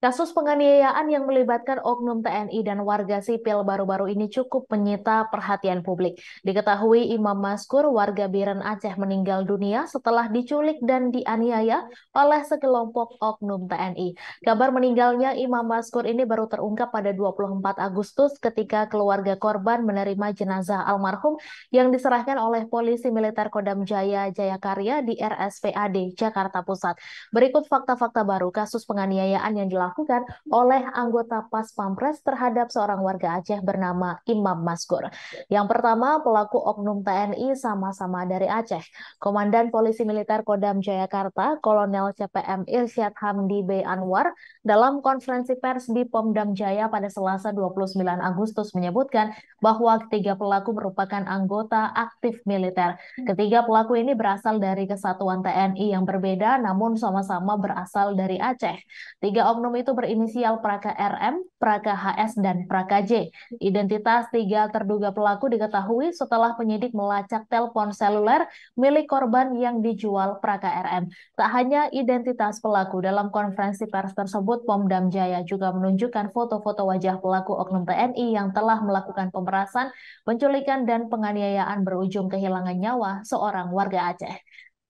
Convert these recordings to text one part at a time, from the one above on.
Kasus penganiayaan yang melibatkan oknum TNI dan warga sipil baru-baru ini cukup menyita perhatian publik. Diketahui Imam Maskur, warga Biren Aceh meninggal dunia setelah diculik dan dianiaya oleh sekelompok oknum TNI. Kabar meninggalnya Imam Maskur ini baru terungkap pada 24 Agustus ketika keluarga korban menerima jenazah almarhum yang diserahkan oleh polisi militer Kodam Jaya Jayakarya di RSPAD Jakarta Pusat. Berikut fakta-fakta baru kasus penganiayaan yang dilakukan dilakukan oleh anggota Pas Pampres terhadap seorang warga Aceh bernama Imam Maskur. Yang pertama, pelaku oknum TNI sama-sama dari Aceh. Komandan Polisi Militer Kodam Jayakarta, Kolonel CPM Irsyad Hamdi B. Anwar, dalam konferensi pers di Pomdam Jaya pada Selasa 29 Agustus menyebutkan bahwa ketiga pelaku merupakan anggota aktif militer. Ketiga pelaku ini berasal dari kesatuan TNI yang berbeda namun sama-sama berasal dari Aceh. Tiga oknum itu berinisial Praka RM, Praka HS, dan Praka J. Identitas tiga terduga pelaku diketahui setelah penyidik melacak telepon seluler milik korban yang dijual Praka RM. Tak hanya identitas pelaku, dalam konferensi pers tersebut Pomdam Jaya juga menunjukkan foto-foto wajah pelaku Oknum TNI yang telah melakukan pemerasan, penculikan, dan penganiayaan berujung kehilangan nyawa seorang warga Aceh.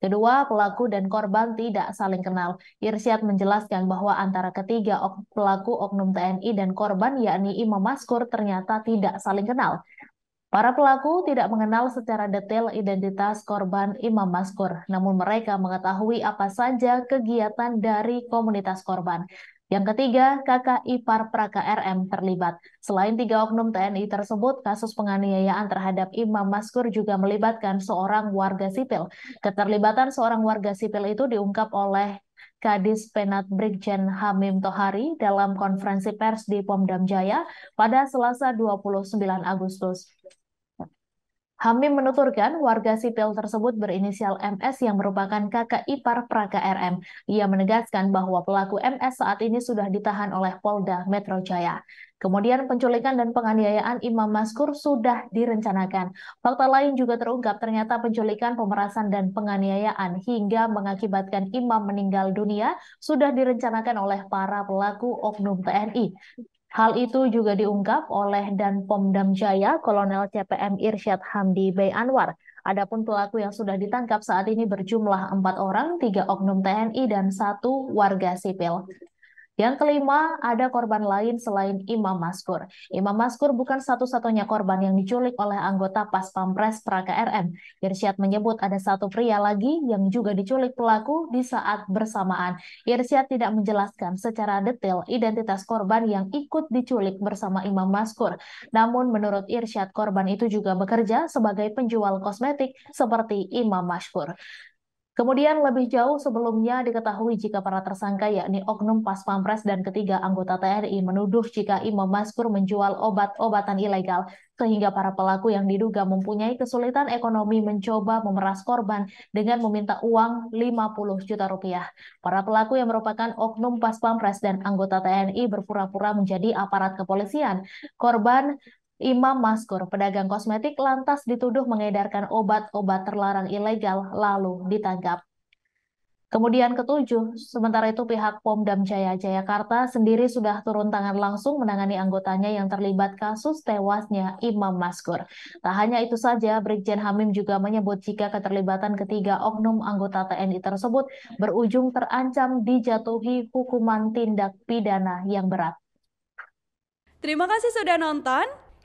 Kedua, pelaku dan korban tidak saling kenal. Irsyad menjelaskan bahwa antara ketiga ok pelaku oknum TNI dan korban yakni Imam Maskur ternyata tidak saling kenal. Para pelaku tidak mengenal secara detail identitas korban Imam Maskur, namun mereka mengetahui apa saja kegiatan dari komunitas korban. Yang ketiga, kakak ipar Praka RM terlibat. Selain tiga oknum TNI tersebut, kasus penganiayaan terhadap Imam Maskur juga melibatkan seorang warga sipil. Keterlibatan seorang warga sipil itu diungkap oleh Kadis Penat Brigjen Hamim Tohari dalam konferensi pers di Pomdam Jaya pada Selasa 29 Agustus. Hamim menuturkan warga sipil tersebut berinisial MS yang merupakan kakak ipar Praka RM. Ia menegaskan bahwa pelaku MS saat ini sudah ditahan oleh Polda Metro Jaya. Kemudian penculikan dan penganiayaan Imam Maskur sudah direncanakan. Fakta lain juga terungkap ternyata penculikan, pemerasan, dan penganiayaan hingga mengakibatkan Imam meninggal dunia sudah direncanakan oleh para pelaku Oknum TNI. Hal itu juga diungkap oleh dan Pom Damjaya, Kolonel CPM Irsyad Hamdi Bay Anwar. Adapun pelaku yang sudah ditangkap saat ini berjumlah empat orang, tiga oknum TNI dan satu warga sipil. Yang kelima, ada korban lain selain Imam Maskur. Imam Maskur bukan satu-satunya korban yang diculik oleh anggota Pas Pampres pra RM. Irsyad menyebut ada satu pria lagi yang juga diculik pelaku di saat bersamaan. Irsyad tidak menjelaskan secara detail identitas korban yang ikut diculik bersama Imam Maskur. Namun menurut Irsyad, korban itu juga bekerja sebagai penjual kosmetik seperti Imam Maskur. Kemudian lebih jauh sebelumnya diketahui jika para tersangka yakni Oknum Pas Pampres dan ketiga anggota TNI menuduh jika Imam Maskur menjual obat-obatan ilegal sehingga para pelaku yang diduga mempunyai kesulitan ekonomi mencoba memeras korban dengan meminta uang 50 juta rupiah. Para pelaku yang merupakan Oknum Pas Pampres dan anggota TNI berpura-pura menjadi aparat kepolisian. Korban Imam Maskur, pedagang kosmetik, lantas dituduh mengedarkan obat-obat terlarang ilegal, lalu ditangkap. Kemudian ketujuh, sementara itu pihak Pomdam Jaya Jayakarta sendiri sudah turun tangan langsung menangani anggotanya yang terlibat kasus tewasnya Imam Maskur. Tak hanya itu saja, Brigjen Hamim juga menyebut jika keterlibatan ketiga oknum anggota TNI tersebut berujung terancam dijatuhi hukuman tindak pidana yang berat. Terima kasih sudah nonton.